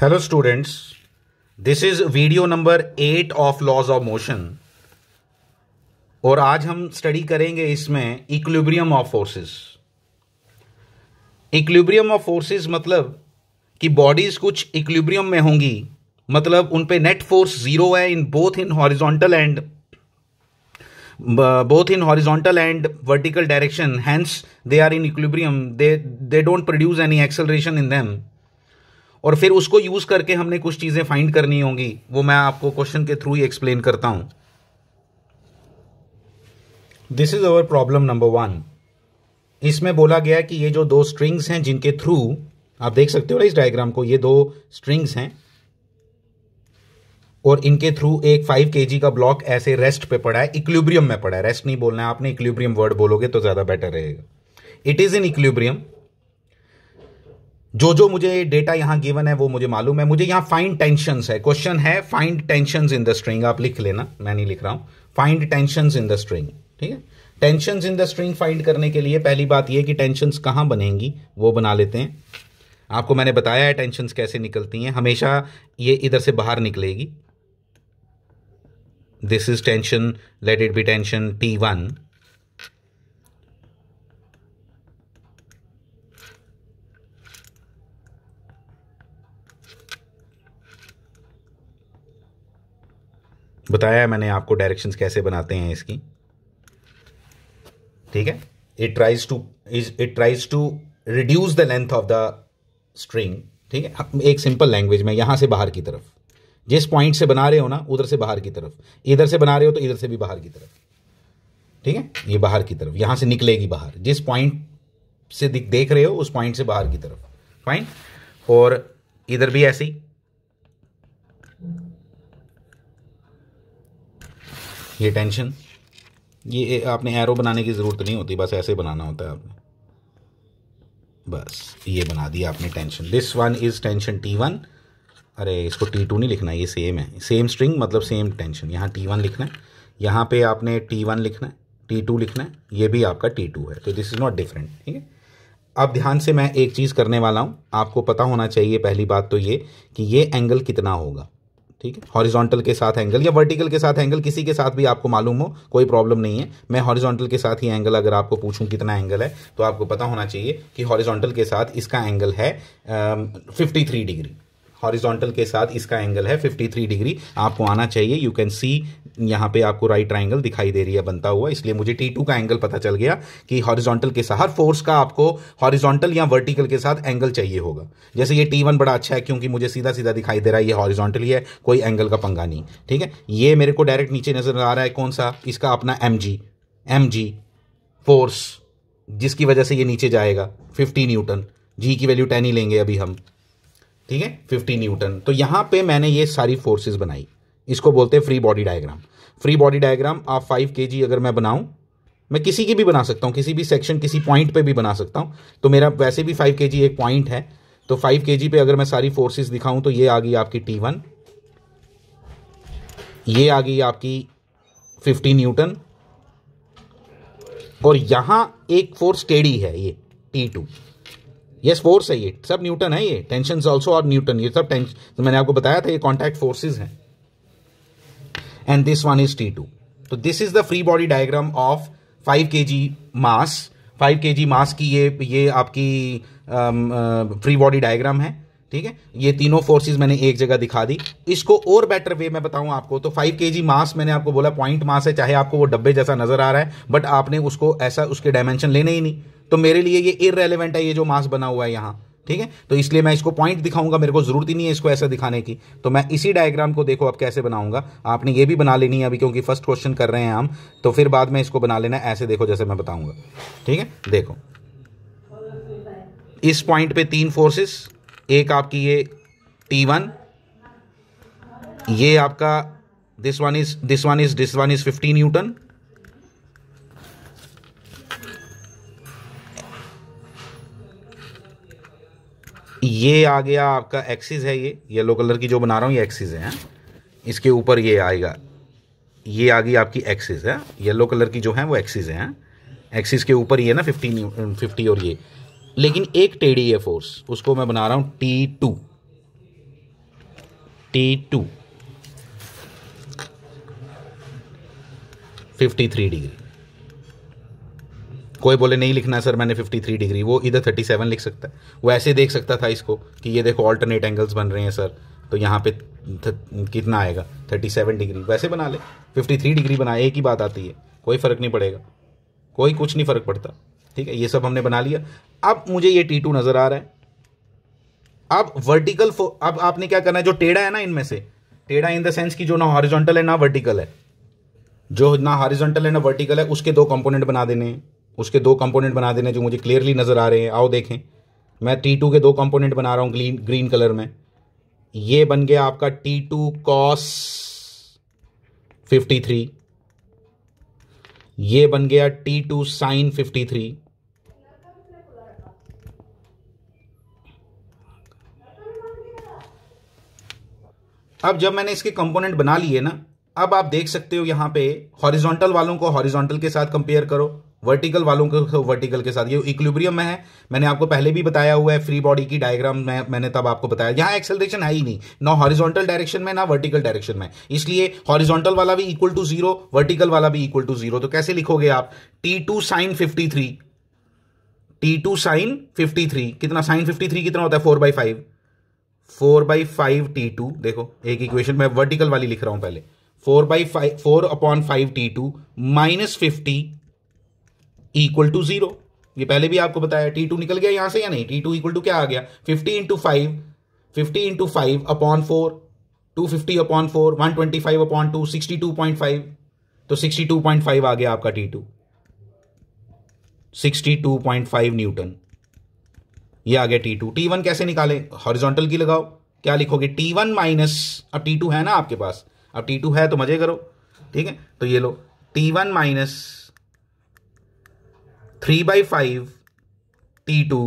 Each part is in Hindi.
Hello students this is video number eight of laws of motion और आज हम स्टडी करेंगे इसमें equilibrium of forces equilibrium of forces मतलब कि बॉडीज कुछ इक्लिब्रियम में होंगी मतलब उन पे नेट फोर्स जीरो है in both in horizontal and both in horizontal and vertical direction hence they are in equilibrium they don't produce any acceleration in them और फिर उसको यूज़ करके हमने कुछ चीज़ें फाइंड करनी होंगी वो मैं आपको क्वेश्चन के थ्रू ही एक्सप्लेन करता हूं this is our problem number one इसमें बोला गया कि ये जो दो स्ट्रिंग्स हैं जिनके थ्रू आप देख सकते हो ना इस डायग्राम को ये दो स्ट्रिंग्स हैं और इनके थ्रू एक फाइव के का ब्लॉक ऐसे रेस्ट पे पड़ा है इक्लिब्रियम में पड़ा है रेस्ट नहीं बोलना है आपने इक्लिब्रियम वर्ड बोलोगे तो ज़्यादा बेटर रहेगा इट इज़ इन इक्लिब्रियम जो जो मुझे डेटा यहां गिवन है वो मुझे मालूम है मुझे यहां फाइंड टेंशन है क्वेश्चन है find tension in the string आप लिख लेना मैं नहीं लिख रहा हूं find tension in the string ठीक है tension in the string find करने के लिए पहली बात यह कि टेंशन कहां बनेंगी वो बना लेते हैं आपको मैंने बताया है टेंशन कैसे निकलती हैं हमेशा ये इधर से बाहर निकलेगी this is tension let it be tension T one बताया है मैंने आपको डायरेक्शंस कैसे बनाते हैं इसकी ठीक है it tries to is it tries to reduce the length of the string ठीक है एक सिंपल लैंग्वेज में यहां से बाहर की तरफ जिस पॉइंट से बना रहे हो ना उधर से बाहर की तरफ इधर से बना रहे हो तो इधर से भी बाहर की तरफ ठीक है ये बाहर की तरफ यहां से निकलेगी बाहर जिस पॉइंट से देख रहे हो उस पॉइंट से बाहर की तरफ फाइन और इधर भी ऐसे ही ये टेंशन ये आपने एरो बनाने की ज़रूरत नहीं होती बस ऐसे बनाना होता है आपने बस ये बना दिया आपने tension this one is tension T one अरे इसको टी टू नहीं लिखना ये सेम है सेम स्ट्रिंग मतलब सेम टेंशन यहाँ टी वन लिखना है यहाँ पे आपने टी वन लिखना है टी टू लिखना है ये भी आपका टी टू है तो दिस इज़ नॉट डिफरेंट ठीक है अब ध्यान से मैं एक चीज़ करने वाला हूँ आपको पता होना चाहिए पहली बात तो ये कि ये एंगल कितना होगा ठीक है हॉरिजॉन्टल के साथ एंगल या वर्टिकल के साथ एंगल किसी के साथ भी आपको मालूम हो कोई प्रॉब्लम नहीं है मैं हॉरिजॉन्टल के साथ ही एंगल अगर आपको पूछूं कितना एंगल है तो आपको पता होना चाहिए कि हॉरिजॉन्टल के साथ इसका एंगल है फिफ्टी डिग्री हॉरिजॉन्टल के साथ इसका एंगल है 53 डिग्री आपको आना चाहिए यू कैन सी यहाँ पे आपको राइट ट्राइंगल दिखाई दे रही है बनता हुआ इसलिए मुझे टी का एंगल पता चल गया कि हॉरिजॉन्टल के साथ हर फोर्स का आपको हॉरिजॉन्टल या वर्टिकल के साथ एंगल चाहिए होगा जैसे ये टी बड़ा अच्छा है क्योंकि मुझे सीधा सीधा दिखाई दे रहा है ये हॉरिजॉन्टल है कोई एंगल का पंगा नहीं ठीक है ये मेरे को डायरेक्ट नीचे नजर आ रहा है कौन सा इसका अपना M G M G force जिसकी वजह से ये नीचे जाएगा फिफ्टी न्यूटन जी की वैल्यू टेन ही लेंगे अभी हम ठीक है फिफ्टी न्यूटन तो यहाँ पे मैंने ये सारी फोर्सेस बनाई इसको बोलते हैं free body diagram free body diagram आप फाइव के जी अगर मैं बनाऊँ मैं किसी की भी बना सकता हूँ किसी भी सेक्शन किसी पॉइंट पे भी बना सकता हूँ तो मेरा वैसे भी फाइव के जी एक पॉइंट है तो फाइव के जी पे अगर मैं सारी फोर्सेस दिखाऊँ तो ये आ गई आपकी टी वन ये आ गई आपकी फिफ्टी न्यूटन और यहाँ एक फोर्स टेडी है ये टी टू यस फोर्स है ये सब न्यूटन है ये टेंशन ऑल्सो और न्यूटन ये सब टेंशन तो मैंने आपको बताया था ये कॉन्टैक्ट फोर्सेज हैं and this one is T two तो this is the free body diagram of five K G mass five K G मास की ये ये आपकी फ्री बॉडी डायग्राम है ठीक है ये तीनों फोर्सेज मैंने एक जगह दिखा दी इसको और बेटर वे में बताऊं आपको तो फाइव के जी मास मैंने आपको बोला पॉइंट मास है चाहे आपको वो डब्बे जैसा नजर आ रहा है बट आपने उसको ऐसा उसके डायमेंशन लेने ही नहीं तो मेरे लिए ये इरेलीवेंट है ये जो मास बना हुआ है यहाँ ठीक है तो इसलिए मैं इसको पॉइंट दिखाऊंगा मेरे को जरूरत ही नहीं है इसको ऐसा दिखाने की तो मैं इसी डायग्राम को देखो अब कैसे बनाऊंगा आपने ये भी बना लेनी है अभी क्योंकि फर्स्ट क्वेश्चन कर रहे हैं हम तो फिर बाद में इसको बना लेना ऐसे देखो जैसे मैं बताऊंगा ठीक है देखो इस पॉइंट पे तीन फोर्सेस एक आपकी ये टी वन ये आपका this one is this one is this one is fifteen newton ये आ गया आपका एक्सिस है ये येलो कलर की जो बना रहा हूँ ये एक्सिस है हाँ? इसके ऊपर ये आएगा ये आ गई आपकी एक्सिस है येलो कलर की जो है वो एक्सिस है एक्सिस के ऊपर ये ना फिफ्टी फिफ्टी और ये लेकिन एक टेढ़ी है फोर्स उसको मैं बना रहा हूँ T two T two fifty three degree कोई बोले नहीं लिखना है सर मैंने 53 डिग्री वो इधर 37 लिख सकता है वो ऐसे देख सकता था इसको कि ये देखो ऑल्टरनेट एंगल्स बन रहे हैं सर तो यहाँ पे कितना आएगा 37 डिग्री वैसे बना ले 53 डिग्री बना एक ही बात आती है कोई फ़र्क नहीं पड़ेगा कोई कुछ नहीं फ़र्क पड़ता ठीक है ये सब हमने बना लिया अब मुझे ये टी टू नज़र आ रहा है अब वर्टिकल अब आपने क्या करना है जो टेढ़ा है ना इनमें से टेढ़ा इन द सेंस की जो ना हॉरिजॉन्टल है ना वर्टिकल है जो ना हॉरिजॉन्टल है ना वर्टिकल है उसके दो कंपोनेंट बना देने हैं उसके दो कंपोनेंट बना देने जो मुझे क्लियरली नज़र आ रहे हैं आओ देखें मैं टी टू के दो कंपोनेंट बना रहा हूँ ग्रीन ग्रीन कलर में ये बन गया आपका T two cos fifty three ये बन गया T two sine fifty three अब जब मैंने इसके कंपोनेंट बना लिए ना अब आप देख सकते हो यहां पे हॉरिजॉन्टल वालों को हॉरिजॉन्टल के साथ कंपेयर करो वर्टिकल वालों के वर्टिकल के साथ ये इक्विब्रियम में है मैंने आपको पहले भी बताया हुआ है फ्री बॉडी की डायग्राम में मैंने तब आपको बताया यहाँ एक्सेलरेशन है ही नहीं ना हॉरिजॉन्टल डायरेक्शन में ना वर्टिकल डायरेक्शन में इसलिए हॉरिजॉन्टल वाला भी इक्वल टू जीरो वर्टिकल वाला भी इक्वल टू जीरो तो कैसे लिखोगे आप T two sine fifty three T two sine fifty three कितना साइन फिफ्टी थ्री कितना होता है four by five four by five T two देखो एक इक्वेशन मैं वर्टिकल वाली लिख रहा हूं पहले four by five four upon five T two minus fifty equal to zero ये पहले भी आपको बताया टी टू निकल गया यहां से या नहीं टी टू इक्वल टू क्या आ गया fifty into five fifty into five upon four two fifty upon four one twenty five upon two sixty two point five तो सिक्सटी टू पॉइंट फाइव आ गया आपका T two sixty two point five newton ये आ गया टी टू टी वन कैसे निकाले हॉरिजॉन्टल की लगाओ क्या लिखोगे टी वन माइनस अब टी टू है ना आपके पास अब टी टू है तो मजे करो ठीक है तो ये लो T one minus three by five T two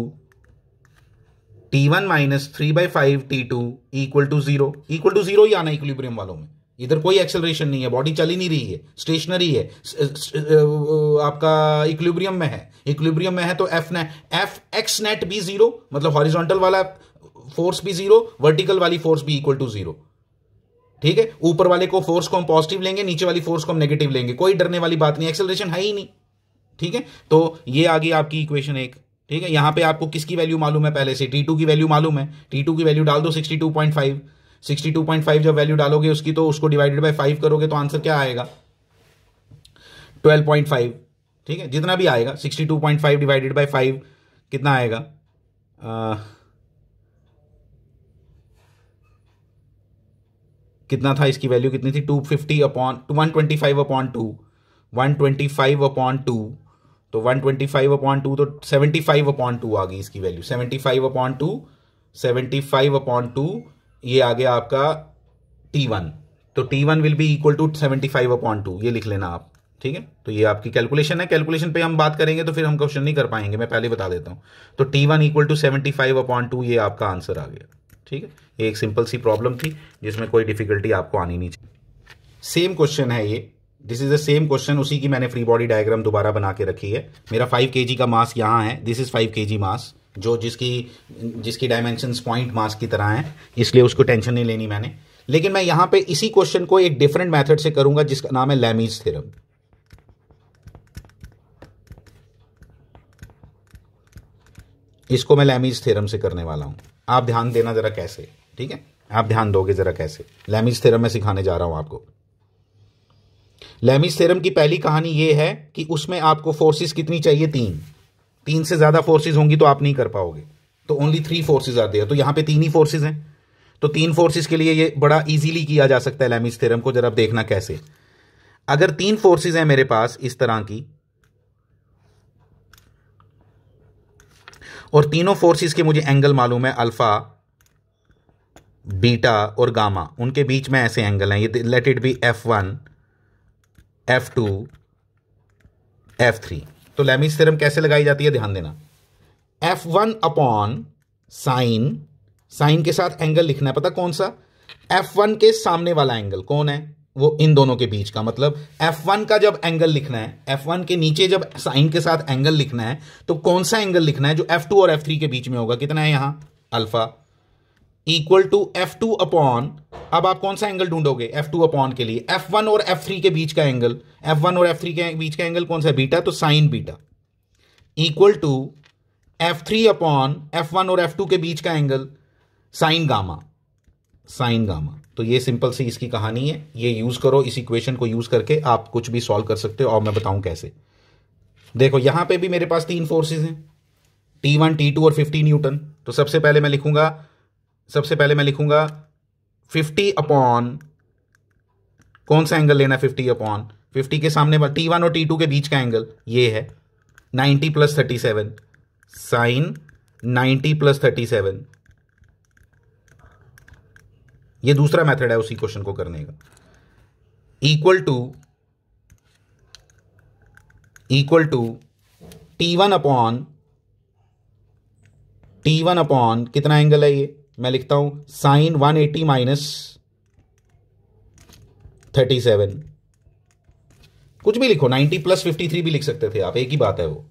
T one minus three by five T two equal to zero equal to zero ही आना इक्विलिब्रियम वालों में इधर कोई एक्सेलरेशन नहीं है बॉडी चल ही नहीं रही है स्टेशनरी है uh, uh, आपका इक्विलिब्रियम में है इक्विलिब्रियम में है तो एफ ने एफ एक्स नेट भी जीरो मतलब हॉरिजॉन्टल वाला फोर्स भी जीरो वर्टिकल वाली फोर्स भी इक्वल टू जीरो ठीक है ऊपर वाले को फोर्स को हम पॉजिटिव लेंगे नीचे वाली फोर्स को हम नेगेटिव लेंगे कोई डरने वाली बात नहीं एक्सेलरेशन है ही नहीं ठीक है तो ये आ गई आपकी इक्वेशन एक ठीक है यहां पे आपको किसकी वैल्यू मालूम है पहले से टी टू की वैल्यू मालूम है टी टू की वैल्यू डाल दो sixty two point five sixty two point five जब वैल्यू डालोगे उसकी तो उसको डिवाइडेड बाई फाइव करोगे तो आंसर क्या आएगा ट्वेल्व पॉइंट फाइव ठीक है जितना भी आएगा sixty two point five divided by five कितना आएगा आ, कितना था इसकी वैल्यू कितनी थी two fifty upon one twenty five upon two one twenty five upon two तो 125 ट्वेंटी फाइव अपॉइंट टू तो 75 फाइव अपॉइंट टू आ गई इसकी value 75 five upon two seventy five upon two ये आ गया आपका T1 तो T1 will be equal to seventy five upon two ये लिख लेना आप ठीक है तो ये आपकी कैलकुलेशन है कैलकुलेशन पे हम बात करेंगे तो फिर हम क्वेश्चन नहीं कर पाएंगे मैं पहले बता देता हूँ तो T one equal to seventy five upon two ये आपका आंसर आ गया ठीक है ये एक सिंपल सी प्रॉब्लम थी जिसमें कोई डिफिकल्टी आपको आनी नहीं चाहिए सेम क्वेश्चन है ये this is the same question उसी की मैंने फ्री बॉडी डायग्राम दोबारा बना के रखी है मेरा फाइव के का मास यहाँ है दिस इज फाइव के मास जो जिसकी जिसकी डायमेंशन पॉइंट मास की तरह है इसलिए उसको टेंशन नहीं लेनी मैंने लेकिन मैं यहां पे इसी क्वेश्चन को एक डिफरेंट मेथड से करूंगा जिसका नाम है लैमीज थ्योरम इसको मैं लैमीज थ्योरम से करने वाला हूं आप ध्यान देना जरा कैसे ठीक है आप ध्यान दोगे जरा कैसे लैमीज थ्योरम मैं सिखाने जा रहा हूं आपको लेमिस थेरम की पहली कहानी यह है कि उसमें आपको फोर्सेस कितनी चाहिए तीन तीन से ज़्यादा फोर्सेस होंगी तो आप नहीं कर पाओगे तो ओनली थ्री फोर्सेज आते हैं तो यहां पे तीन ही फोर्सेज हैं तो तीन फोर्सेज के लिए ये बड़ा इजीली किया जा सकता है लेमिस थेरम को जरा देखना कैसे अगर तीन फोर्सेज हैं मेरे पास इस तरह की और तीनों फोर्सेस के मुझे एंगल मालूम है अल्फा बीटा और गामा उनके बीच में ऐसे एंगल हैं ये let it be F one F two F three तो लेमिस थ्योरम कैसे लगाई जाती है ध्यान देना F one upon sine sine के साथ एंगल लिखना है पता कौन सा एफ वन के सामने वाला एंगल कौन है वो इन दोनों के बीच का मतलब एफ वन का जब एंगल लिखना है एफ वन के नीचे जब साइन के साथ एंगल लिखना है तो कौन सा एंगल लिखना है जो एफ टू और एफ थ्री के बीच में होगा कितना है यहां alpha equal to F two upon अब आप कौन सा एंगल ढूंढोगे एफ टू अपॉन के लिए एफ वन और एफ थ्री के बीच का एंगल एफ वन और एफ थ्री के बीच का एंगल कौन सा बीटा तो sine beta equal to F three upon F one और एफ टू के बीच का angle sine gamma sine gamma तो ये सिंपल सी इसकी कहानी है ये यूज करो इस इक्वेशन को यूज करके आप कुछ भी सॉल्व कर सकते हो और मैं बताऊं कैसे देखो यहां पे भी मेरे पास तीन फोर्सेस हैं टी वन टी टू और फिफ्टी न्यूटन तो सबसे पहले मैं लिखूंगा सबसे पहले मैं लिखूंगा फिफ्टी अपॉन कौन सा एंगल लेना है फिफ्टी अपॉन फिफ्टी के सामने टी वन और टी टू के बीच का एंगल ये है 90 plus thirty seven sine ninety plus thirty seven ये दूसरा मेथड है उसी क्वेश्चन को करने का equal to equal to T one upon T one upon कितना एंगल है ये मैं लिखता हूं sine one eighty minus thirty seven कुछ भी लिखो नाइन्टी प्लस फिफ्टी थ्री भी लिख सकते थे आप एक ही बात है वो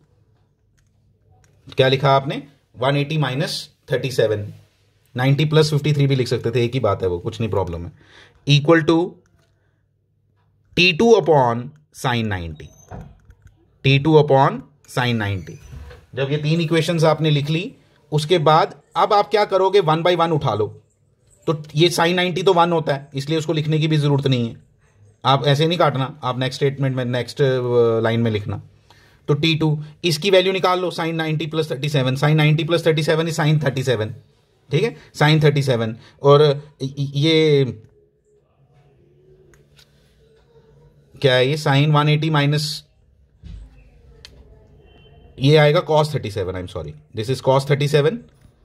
क्या लिखा आपने one eighty minus thirty seven ninety plus fifty three भी लिख सकते थे एक ही बात है वो कुछ नहीं प्रॉब्लम है equal to T two upon sine ninety T two upon sine ninety जब ये तीन इक्वेशंस आपने लिख ली उसके बाद अब आप क्या करोगे वन बाई वन उठा लो तो ये साइन नाइन्टी तो वन होता है इसलिए उसको लिखने की भी ज़रूरत नहीं है आप ऐसे नहीं काटना आप नेक्स्ट स्टेटमेंट में नेक्स्ट लाइन uh, में लिखना तो टी टू इसकी वैल्यू निकाल लो sine ninety plus thirty seven sine ninety plus thirty seven is sine thirty seven ठीक है साइन थर्टी सेवन और ये क्या है ये साइन वन एटी माइनस ये आएगा cos thirty seven I am sorry this is cos thirty seven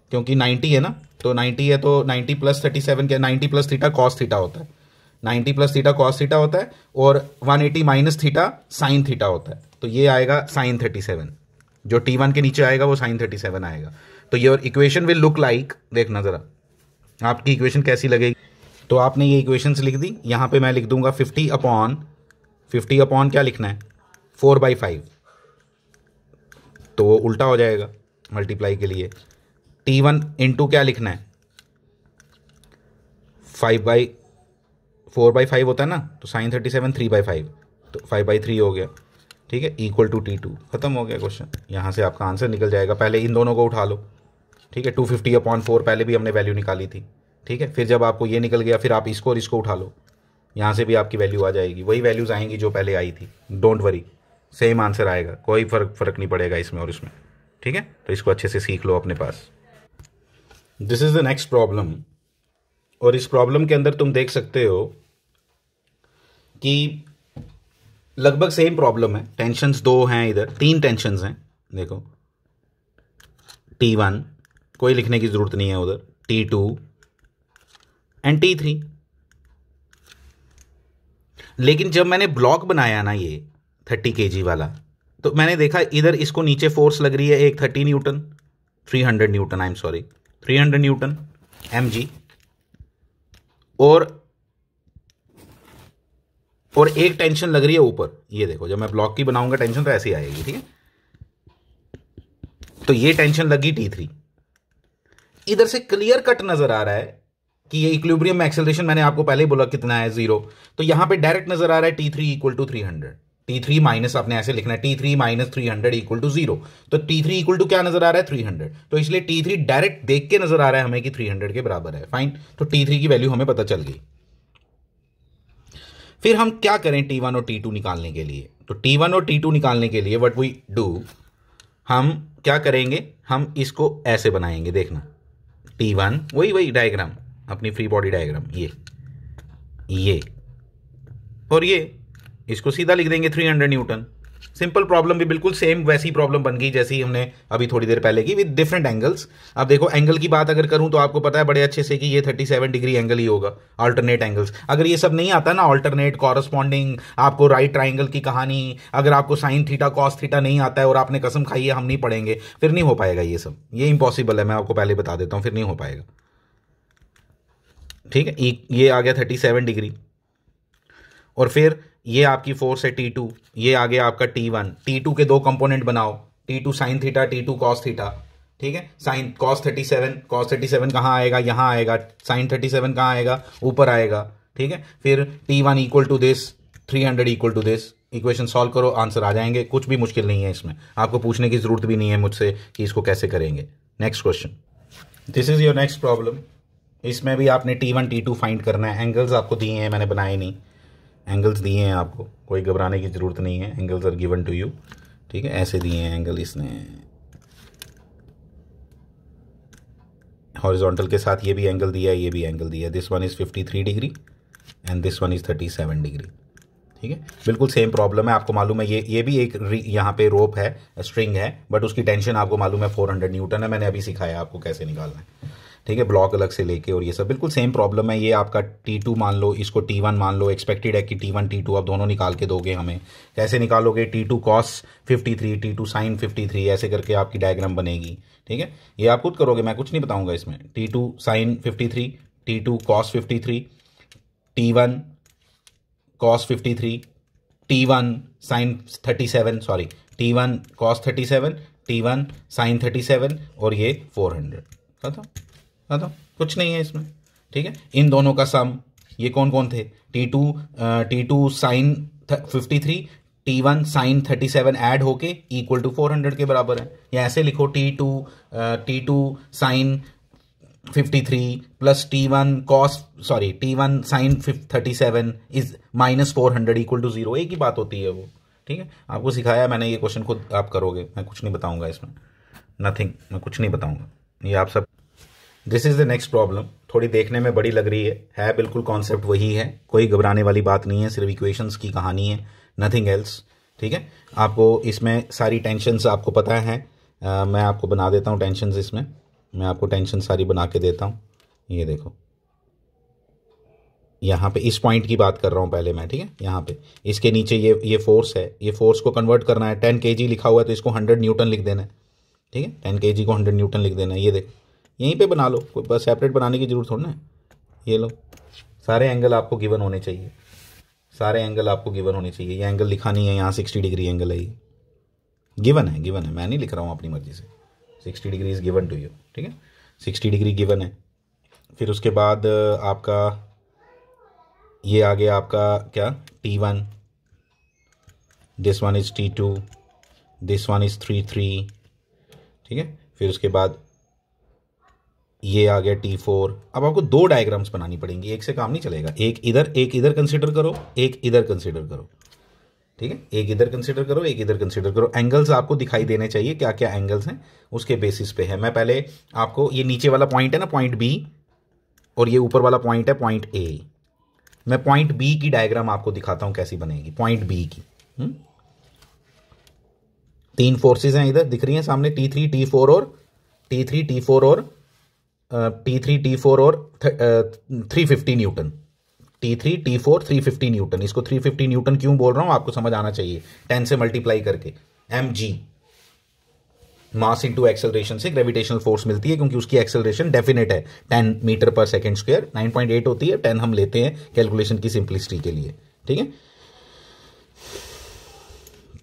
क्योंकि नाइन्टी है ना तो नाइन्टी है तो नाइन्टी प्लस थर्टी सेवन क्या ninety plus theta cos theta होता है ninety plus theta cos theta होता है और one eighty minus theta sine theta होता है तो ये आएगा साइन थर्टी सेवन जो टी वन के नीचे आएगा वो साइन थर्टी सेवन आएगा तो your equation will look like देखना ज़रा आपकी इक्वेशन कैसी लगेगी तो आपने ये इक्वेशंस लिख दी यहाँ पे मैं लिख दूंगा फिफ्टी अपॉन फिफ्टी अपॉन क्या लिखना है फोर बाई फाइव तो वो उल्टा हो जाएगा मल्टीप्लाई के लिए टी वन इंटू क्या लिखना है five by four by five होता है ना तो sine thirty seven three by five तो फाइव बाई थ्री हो गया ठीक है इक्वल टू टी टू खत्म हो गया क्वेश्चन यहाँ से आपका आंसर निकल जाएगा पहले इन दोनों को उठा लो ठीक है टू फिफ्टी अपॉन फोर पहले भी हमने वैल्यू निकाली थी ठीक है फिर जब आपको ये निकल गया फिर आप इसको और इसको उठा लो यहाँ से भी आपकी वैल्यू आ जाएगी वही वैल्यूज़ आएंगी जो पहले आई थी डोंट वरी सेम आंसर आएगा कोई फर्क फर्क नहीं पड़ेगा इसमें और इसमें ठीक है तो इसको अच्छे से सीख लो अपने पास this is the next problem और इस प्रॉब्लम के अंदर तुम देख सकते हो कि लगभग सेम प्रॉब्लम है टेंशन दो हैं इधर तीन टेंशन हैं देखो टी वन कोई लिखने की ज़रूरत नहीं है उधर T two and T three लेकिन जब मैंने ब्लॉक बनाया ना ये थर्टी के वाला तो मैंने देखा इधर इसको नीचे फोर्स लग रही है एक thirty newton three hundred newton I am sorry three hundred newton M G और और एक टेंशन लग रही है ऊपर ये देखो जब मैं ब्लॉक की बनाऊंगा टेंशन तो ऐसी आएगी ठीक है तो ये टेंशन लगी टी थ्री इधर से क्लियर कट नजर आ रहा है कि ये इक्विलिब्रियम एक्सेलरेशन मैंने आपको पहले ही बोला कितना है जीरो तो यहां पे डायरेक्ट नजर आ रहा है T three equal to three hundred T three minus आपने ऐसे लिखना है T three minus three hundred equal to zero तो टी थ्री इक्वल टू क्या नजर आ रहा है थ्री हंड्रेड तो इसलिए टी थ्री डायरेक्ट देख के नजर आ रहा है हमें कि थ्री हंड्रेड के बराबर है फाइन तो टी थ्री की वैल्यू हमें पता चल गई फिर हम क्या करें टी वन और टी टू निकालने के लिए तो टी वन और टी टू निकालने के लिए वट वी डू हम क्या करेंगे हम इसको ऐसे बनाएंगे देखना टी वन वही वही डायग्राम अपनी फ्री बॉडी डायग्राम ये ये और ये इसको सीधा लिख देंगे three hundred newton simple problem भी बिल्कुल सेम वैसी प्रॉब्लम बन गई जैसी हमने अभी थोड़ी देर पहले की विद डिफरेंट एंगल्स अब देखो एंगल की बात अगर करूं तो आपको पता है बड़े अच्छे से कि ये 37 डिग्री एंगल ही होगा अल्टरनेट एंगल्स अगर ये सब नहीं आता ना अल्टरनेट कॉरस्पॉन्डिंग आपको राइट ट्राइंगल की कहानी अगर आपको साइन थीटा कॉस थीटा नहीं आता है और आपने कसम खाई है हम नहीं पढ़ेंगे फिर नहीं हो पाएगा ये सब ये इंपॉसिबल है मैं आपको पहले बता देता हूँ फिर नहीं हो पाएगा ठीक है ये आ गया थर्टी डिग्री और फिर ये आपकी फोर्स है टी टू ये आ गया आपका टी वन टी टू के दो कंपोनेंट बनाओ T two sine theta T two cos theta ठीक है sine cos thirty seven cos thirty seven कहाँ आएगा यहाँ आएगा साइन थर्टी सेवन कहाँ आएगा ऊपर आएगा ठीक है फिर T one equal to this three hundred equal to this equation solve करो आंसर आ जाएंगे कुछ भी मुश्किल नहीं है इसमें आपको पूछने की जरूरत भी नहीं है मुझसे कि इसको कैसे करेंगे next question this is your next problem इसमें भी आपने T one T two find करना है एंगल्स आपको दिए हैं मैंने बनाए नहीं एंगल्स दिए हैं आपको कोई घबराने की ज़रूरत नहीं है angles are given to you ठीक है ऐसे दिए हैं एंगल इसने हॉरिजॉन्टल के साथ ये भी एंगल दिया है ये भी एंगल दिया है this one is fifty three degree and this one is thirty seven degree ठीक है बिल्कुल सेम प्रॉब्लम है आपको मालूम है ये ये भी एक यहाँ पे रोप है स्ट्रिंग है बट उसकी टेंशन आपको मालूम है फोर हंड्रेड न्यूटन है मैंने अभी सिखाया आपको कैसे निकालना है ठीक है ब्लॉक अलग से लेके और ये सब बिल्कुल सेम प्रॉब्लम है ये आपका टी टू मान लो इसको टी वन मान लो एक्सपेक्टेड है कि टी वन टी टू आप दोनों निकाल के दोगे हमें कैसे निकालोगे T two cos fifty three T two sine fifty three ऐसे करके आपकी डायग्राम बनेगी ठीक है ये आप खुद करोगे मैं कुछ नहीं बताऊंगा इसमें T two sine fifty three T two cos fifty three T one cos fifty three T one sine thirty seven sorry T one cos thirty seven T one sine thirty seven और ये फोर हंड्रेड खत्म हाँ तो कुछ नहीं है इसमें ठीक है इन दोनों का सम ये कौन कौन थे T two T two sine fifty three T one sine thirty seven add होके इक्वल टू फोर हंड्रेड के बराबर है या ऐसे लिखो T two T two sine fifty three plus T one cos sorry T one sine thirty seven is minus four hundred equal to zero एक ही बात होती है वो ठीक है आपको सिखाया मैंने ये क्वेश्चन खुद आप करोगे मैं कुछ नहीं बताऊंगा इसमें नथिंग मैं कुछ नहीं बताऊंगा ये आप सब this is the next problem थोड़ी देखने में बड़ी लग रही है है बिल्कुल कॉन्सेप्ट वही है कोई घबराने वाली बात नहीं है सिर्फ इक्वेशंस की कहानी है नथिंग एल्स ठीक है आपको इसमें सारी टेंशन आपको पता है आ, मैं आपको बना देता हूँ टेंशन इसमें मैं आपको टेंशन सारी बना के देता हूँ ये देखो यहाँ पे इस पॉइंट की बात कर रहा हूँ पहले मैं ठीक है यहाँ पे इसके नीचे ये ये फोर्स है ये फोर्स को कन्वर्ट करना है टेन के लिखा हुआ है तो इसको हंड्रेड न्यूटन लिख देना है ठीक है टेन के को हंड्रेड न्यूटन लिख देना है ये देखो यहीं पे बना लो कोई सेपरेट बनाने की ज़रूरत थोड़ी ना ये लो सारे एंगल आपको गिवन होने चाहिए सारे एंगल आपको गिवन होने चाहिए ये एंगल लिखा नहीं है यहाँ सिक्सटी डिग्री एंगल है गिवन है गिवन है मैं नहीं लिख रहा हूँ अपनी मर्जी से sixty degree is given to you ठीक है सिक्सटी डिग्री गिवन है फिर उसके बाद आपका ये आ गया आपका क्या T one this one is T two this one is three three ठीक है फिर उसके बाद ये आ गया टी फोर अब आपको दो डायग्राम्स बनानी पड़ेंगी एक से काम नहीं चलेगा एक इधर एक इधर कंसिडर करो एक इधर कंसिडर करो ठीक है एक इधर कंसिडर करो एक इधर कंसिडर करो एंगल्स आपको दिखाई देने चाहिए क्या क्या एंगल्स हैं उसके बेसिस पे है मैं पहले आपको ये नीचे वाला पॉइंट है ना पॉइंट बी और ये ऊपर वाला पॉइंट है पॉइंट ए मैं पॉइंट बी की डायग्राम आपको दिखाता हूँ कैसी बनेगी पॉइंट बी की हुँ? हम्म? तीन फोर्सेज हैं इधर दिख रही हैं सामने टी थ्री टी फोर और टी थ्री टी फोर और टी थ्री टी फोर और three fifty newton T three T four three fifty newton इसको थ्री फिफ्टी न्यूटन क्यों बोल रहा हूं आपको समझ आना चाहिए टेन से मल्टीप्लाई करके M G mass into acceleration से ग्रेविटेशनल फोर्स मिलती है क्योंकि उसकी एक्सेलरेशन डेफिनेट है ten metre per second square nine point eight होती है टेन हम लेते हैं कैलकुलेशन की सिंप्लिसिटी के लिए ठीक है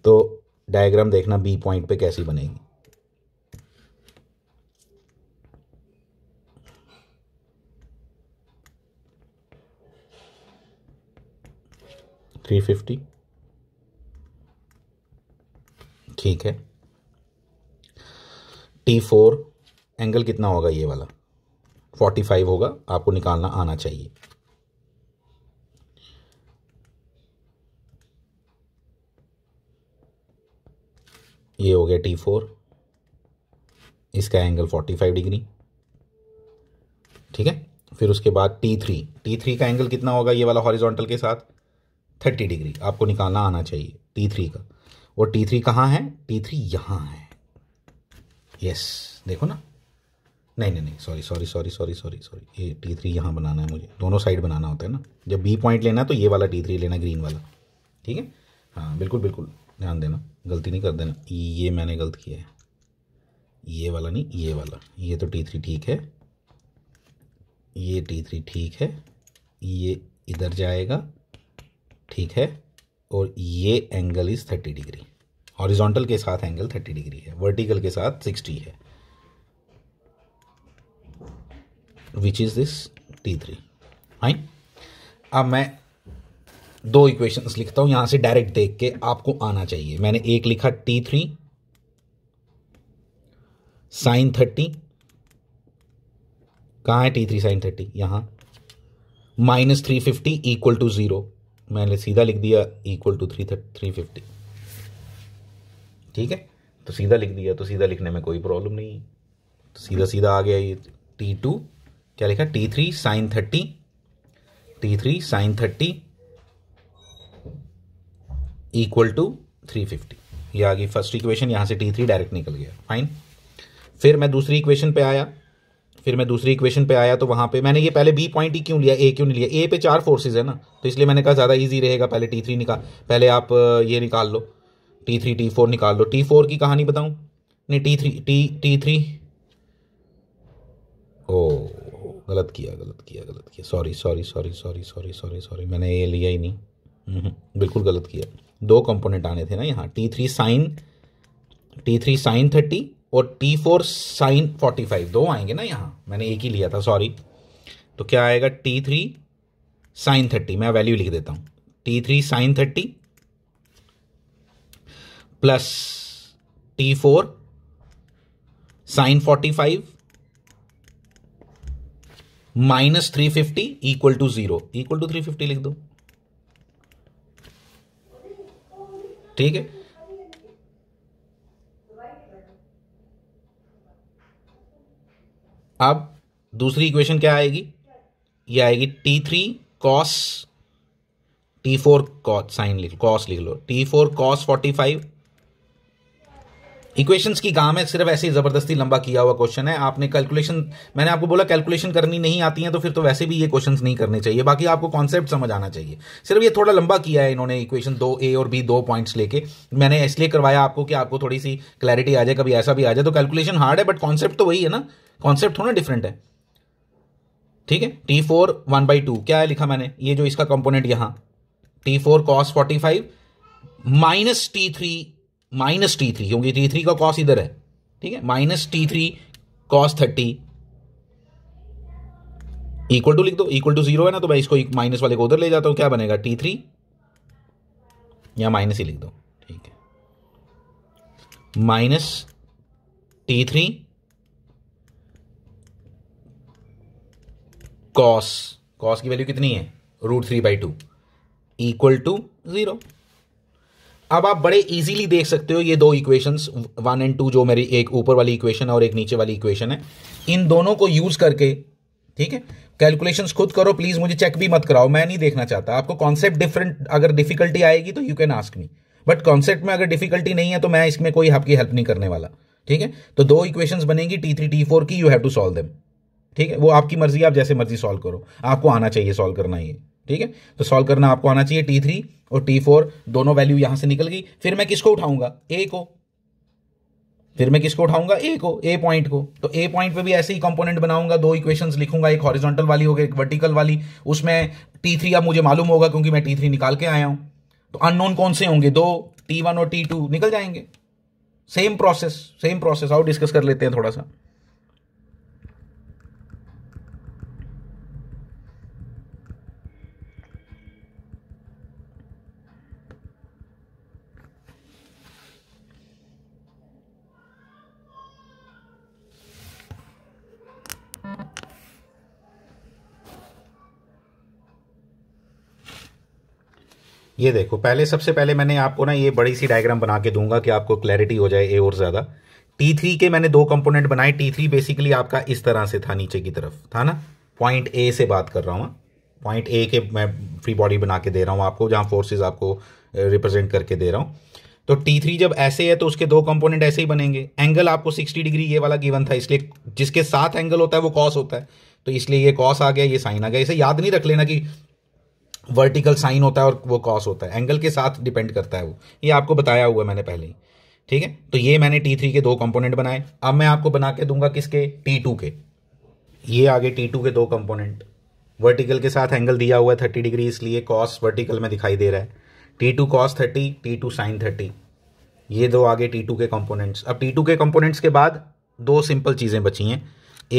तो डायग्राम देखना बी पॉइंट पे कैसी बनेगी थ्री फिफ्टी ठीक है टी फोर एंगल कितना होगा ये वाला फोर्टी फाइव होगा आपको निकालना आना चाहिए ये हो गया टी फोर इसका एंगल फोर्टी फाइव डिग्री ठीक है फिर उसके बाद टी थ्री टी थ्री का एंगल कितना होगा ये वाला हॉरिजॉन्टल के साथ थर्टी डिग्री आपको निकालना आना चाहिए टी थ्री का और टी थ्री कहाँ है टी थ्री यहाँ है यस देखो ना नहीं नहीं नहीं sorry sorry sorry sorry sorry sorry ये टी थ्री यहाँ बनाना है मुझे दोनों साइड बनाना होता है ना जब बी पॉइंट लेना है तो ये वाला टी थ्री लेना ग्रीन वाला ठीक है हाँ बिल्कुल बिल्कुल ध्यान देना गलती नहीं कर देना ये मैंने गलत किया है ये वाला नहीं ये वाला ये तो टी थ्री ठीक है ये टी थ्री ठीक है ये इधर जाएगा ठीक है और ये angle is thirty degree horizontal के साथ एंगल थर्टी डिग्री है वर्टिकल के साथ सिक्सटी है which is this T three fine अब मैं दो इक्वेशंस लिखता हूं यहां से डायरेक्ट देख के आपको आना चाहिए मैंने एक लिखा टी थ्री साइन थर्टी कहां है टी थ्री साइन थर्टी यहां minus three fifty equal to zero मैंने सीधा लिख दिया equal to three three fifty ठीक है तो सीधा लिख दिया तो सीधा लिखने में कोई प्रॉब्लम नहीं है तो सीधा सीधा आ गया ये टी टू क्या लिखा T three sine thirty T three sine thirty equal to three fifty ये आ गई फर्स्ट इक्वेशन यहां से टी थ्री डायरेक्ट निकल गया फाइन फिर मैं दूसरी इक्वेशन पे आया फिर मैं दूसरी इक्वेशन पे आया तो वहाँ पे मैंने ये पहले बी पॉइंट ही क्यों लिया ए क्यों नहीं लिया ए पे चार फोर्सेस है ना तो इसलिए मैंने कहा ज़्यादा ईजी रहेगा पहले टी थ्री निकाल पहले आप ये निकाल लो टी थ्री टी फोर निकाल लो टी फोर की कहानी बताऊँ नहीं T three T T three ओ गलत किया गलत किया गलत किया sorry sorry sorry sorry sorry sorry sorry मैंने ये लिया ही नहीं हम्म, बिल्कुल गलत किया दो कंपोनेंट आने थे ना यहाँ T three sine T three sine thirty और T four sine forty five दो आएंगे ना यहाँ मैंने एक ही लिया था सॉरी तो क्या आएगा टी थ्री साइन थर्टी मैं वैल्यू लिख देता हूँ T three sine thirty plus T four sine forty five minus three fifty equal to zero equal to three fifty लिख दो ठीक है अब दूसरी इक्वेशन क्या आएगी ये आएगी T three cos T four cos sine लिख कॉस लिख लो T four cos forty five equations की काम है सिर्फ ऐसे ही ज़बरदस्ती लंबा किया हुआ क्वेश्चन है आपने कैलकुलेशन मैंने आपको बोला कैलकुलेशन करनी नहीं आती है तो फिर तो वैसे भी ये क्वेश्चंस नहीं करने चाहिए बाकी आपको कॉन्सेप्ट समझ आना चाहिए सिर्फ ये थोड़ा लंबा किया है इन्होंने इक्वेशन दो ए और बी दो पॉइंट्स लेके मैंने इसलिए करवाया आपको कि आपको थोड़ी सी क्लैरिटी आ जाए कभी ऐसा भी आ जाए तो कैलकुलेशन हार्ड है बट कॉन्सेप्ट तो वही है ना कॉन्सेप्ट थोड़ा डिफरेंट है ठीक है T four one by two क्या है लिखा मैंने ये जो इसका कंपोनेंट यहां T four cos forty five minus T three minus T three क्योंकि टी थ्री का कॉस इधर है ठीक है minus T three cos thirty equal to लिख दो इक्वल टू जीरो है ना तो मैं इसको माइनस वाले को उधर ले जाता हूं क्या बनेगा टी थ्री या माइनस ही लिख दो ठीक है minus T three cos cos की वैल्यू कितनी है root three by two equal to zero अब आप बड़े इजीली देख सकते हो ये दो इक्वेशंस वन एंड टू जो मेरी एक ऊपर वाली इक्वेशन है और एक नीचे वाली इक्वेशन है इन दोनों को यूज़ करके ठीक है कैलकुलेशंस खुद करो प्लीज़ मुझे चेक भी मत कराओ मैं नहीं देखना चाहता आपको कॉन्सेप्ट डिफरेंट अगर डिफिकल्टी आएगी तो you can ask me but concept में अगर डिफिकल्टी नहीं है तो मैं इसमें कोई आपकी हेल्प नहीं करने वाला ठीक है तो दो इक्वेशंस बनेंगी टी थ्री टी फोर की you have to solve them ठीक है वो आपकी मर्जी आप जैसे मर्जी सॉल्व करो आपको आना चाहिए सॉल्व करना ये ठीक है तो सॉल्व करना आपको आना चाहिए टी थ्री और टी फोर दोनों वैल्यू यहां से निकल गई फिर मैं किसको उठाऊंगा ए को फिर मैं किसको उठाऊंगा ए को ए पॉइंट को तो ए पॉइंट पे भी ऐसे ही कंपोनेंट बनाऊंगा दो इक्वेशंस लिखूंगा एक हॉरिजॉन्टल वाली होगी एक वर्टिकल वाली उसमें टी थ्री अब मुझे मालूम होगा क्योंकि मैं टी थ्री निकाल के आया हूं तो अननोन कौन से होंगे दो टी वन और टी टू निकल जाएंगे सेम प्रोसेस सेम प्रोसेस आओ डिस्कस कर लेते हैं थोड़ा सा ये देखो पहले सबसे पहले मैंने आपको ना ये बड़ी सी डायग्राम बना के दूंगा कि आपको क्लैरिटी हो जाए ए और ज़्यादा टी थ्री के मैंने दो कंपोनेंट बनाए टी थ्री बेसिकली आपका इस तरह से था नीचे की तरफ था ना पॉइंट ए से बात कर रहा हूँ पॉइंट हाँ। ए के मैं फ्री बॉडी बना के दे रहा हूँ आपको जहाँ फोर्सेज आपको रिप्रेजेंट करके दे रहा हूँ तो टी थ्री जब ऐसे है तो उसके दो कंपोनेंट ऐसे ही बनेंगे एंगल आपको सिक्सटी डिग्री ये वाला गिवन था इसलिए जिसके साथ एंगल होता है वो कॉस होता है तो इसलिए ये कॉस आ गया ये साइन आ गया इसे याद नहीं रख लेना कि वर्टिकल साइन होता है और वो कॉस होता है एंगल के साथ डिपेंड करता है वो ये आपको बताया हुआ है मैंने पहले ही ठीक है तो ये मैंने टी थ्री के दो कंपोनेंट बनाए अब मैं आपको बना के दूंगा किसके टी टू के ये आगे टी टू के दो कंपोनेंट वर्टिकल के साथ एंगल दिया हुआ है थर्टी डिग्री इसलिए कॉस वर्टिकल में दिखाई दे रहा है T two cos thirty T two sine thirty ये दो आगे टी टू के कंपोनेंट्स अब टी टू के कंपोनेंट्स के बाद दो सिंपल चीज़ें बची हैं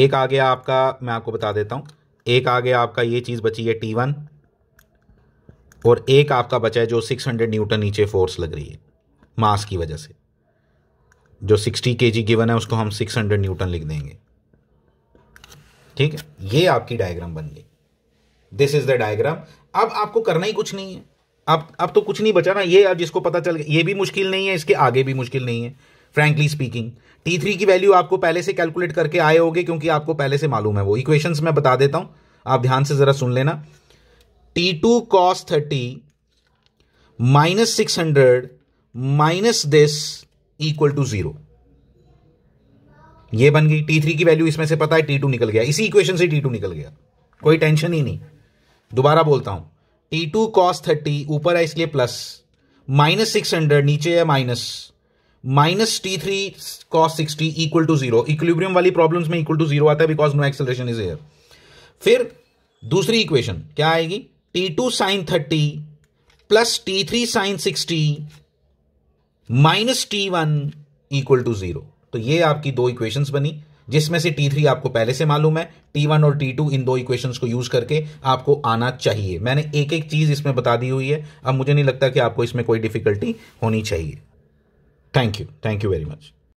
एक आ गया आपका मैं आपको बता देता हूँ एक आ गया आपका ये चीज़ बची है टी वन और एक आपका बचा है जो 600 न्यूटन नीचे फोर्स लग रही है मास की वजह से जो 60 के जी गिवन है उसको हम 600 न्यूटन लिख देंगे ठीक है ये आपकी डायग्राम बन गई दिस इज द डायग्राम अब आपको करना ही कुछ नहीं है अब अब तो कुछ नहीं बचा ना ये अब जिसको पता चल गया ये भी मुश्किल नहीं है इसके आगे भी मुश्किल नहीं है फ्रेंकली स्पीकिंग टी थ्री की वैल्यू आपको पहले से कैलकुलेट करके आए होगे क्योंकि आपको पहले से मालूम है वो इक्वेशंस मैं बता देता हूं आप ध्यान से ज़रा सुन लेना T two cos thirty minus six hundred minus this equal to zero ये बन गई टी थ्री की वैल्यू इसमें से पता है टी टू निकल गया इसी इक्वेशन से टी टू निकल गया कोई टेंशन ही नहीं दोबारा बोलता हूं टी टू कॉस थर्टी ऊपर है इसलिए प्लस माइनस सिक्स हंड्रेड नीचे है minus minus T three cos sixty equal to zero equilibrium वाली प्रॉब्लम्स में इक्वल टू जीरो आता है because no acceleration is air फिर दूसरी इक्वेशन क्या आएगी T two sine thirty plus T three sine sixty minus T one equal to zero तो ये आपकी दो इक्वेशंस बनी जिसमें से T3 आपको पहले से मालूम है T1 और T2 इन दो इक्वेशंस को यूज करके आपको आना चाहिए मैंने एक एक चीज इसमें बता दी हुई है अब मुझे नहीं लगता कि आपको इसमें कोई डिफिकल्टी होनी चाहिए thank you thank you very much